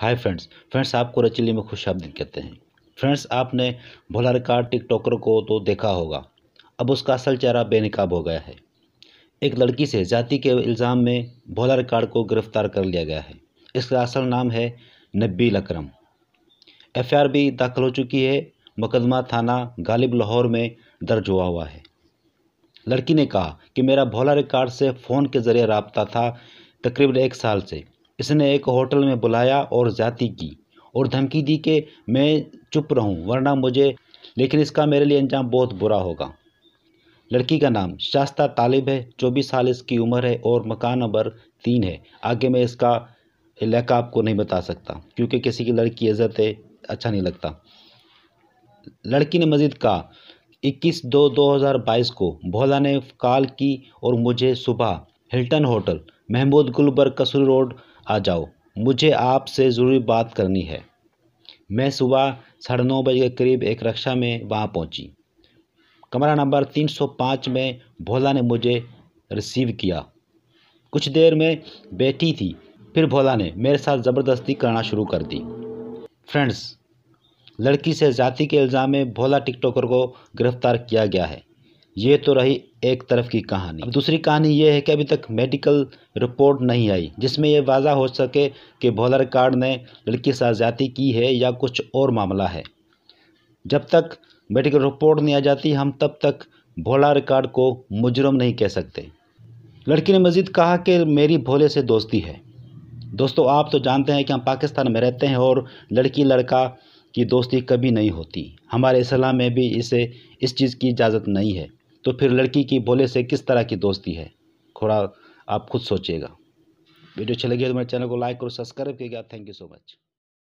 hi friends friends आपको रचिली में खुश आमदीद कहते हैं फ्रेंड्स आपने भोला टिक टिकटॉकर को तो देखा होगा अब उसका असल चेहरा बेनकाब हो गया है एक लड़की से जाति के इल्ज़ाम में भोला रिकार्ड को गिरफ्तार कर लिया गया है इसका असल नाम है नब्बी अक्रम एफ भी दाखिल हो चुकी है मुकदमा थाना गालिब लाहौर में दर्ज हुआ हुआ है लड़की ने कहा कि मेरा भोला रिकॉर्ड से फ़ोन के ज़रिए रबता था तकरीबन एक साल से इसने एक होटल में बुलाया और जाति की और धमकी दी कि मैं चुप रहूं वरना मुझे लेकिन इसका मेरे लिए अंजाम बहुत बुरा होगा लड़की का नाम शास्ता तालिब है चौबीस साल इसकी उम्र है और मकान नंबर तीन है आगे मैं इसका इलाका आपको नहीं बता सकता क्योंकि किसी की लड़की इज्जत है अच्छा नहीं लगता लड़की ने मज़ीद कहा इक्कीस दो दो हज़ार बाईस को भोला ने कॉल की और मुझे सुबह हिल्टन होटल महमूद गुलबर्ग कसूर रोड आ जाओ मुझे आपसे ज़रूरी बात करनी है मैं सुबह साढ़े नौ बजे के करीब एक रक्षा में वहाँ पहुँची कमरा नंबर 305 में भोला ने मुझे रिसीव किया कुछ देर में बैठी थी फिर भोला ने मेरे साथ ज़बरदस्ती करना शुरू कर दी फ्रेंड्स लड़की से जाति के इल्ज़ाम में भोला टिकटॉकर को गिरफ्तार किया गया है ये तो रही एक तरफ की कहानी अब दूसरी कहानी ये है कि अभी तक मेडिकल रिपोर्ट नहीं आई जिसमें यह वाजा हो सके कि भोलर कार्ड ने लड़की से ज़्यादा की है या कुछ और मामला है जब तक मेडिकल रिपोर्ट नहीं आ जाती हम तब तक भोला रिकार्ड को मुजरम नहीं कह सकते लड़की ने मज़ीद कहा कि मेरी भोले से दोस्ती है दोस्तों आप तो जानते हैं कि हम पाकिस्तान में रहते हैं और लड़की लड़का की दोस्ती कभी नहीं होती हमारे इस्लाम में भी इसे इस चीज़ की इजाज़त नहीं है तो फिर लड़की की भोले से किस तरह की दोस्ती है थोड़ा आप खुद सोचिएगा वीडियो अच्छी लगी तो मेरे चैनल को लाइक और सब्सक्राइब कीजिएगा थैंक यू सो मच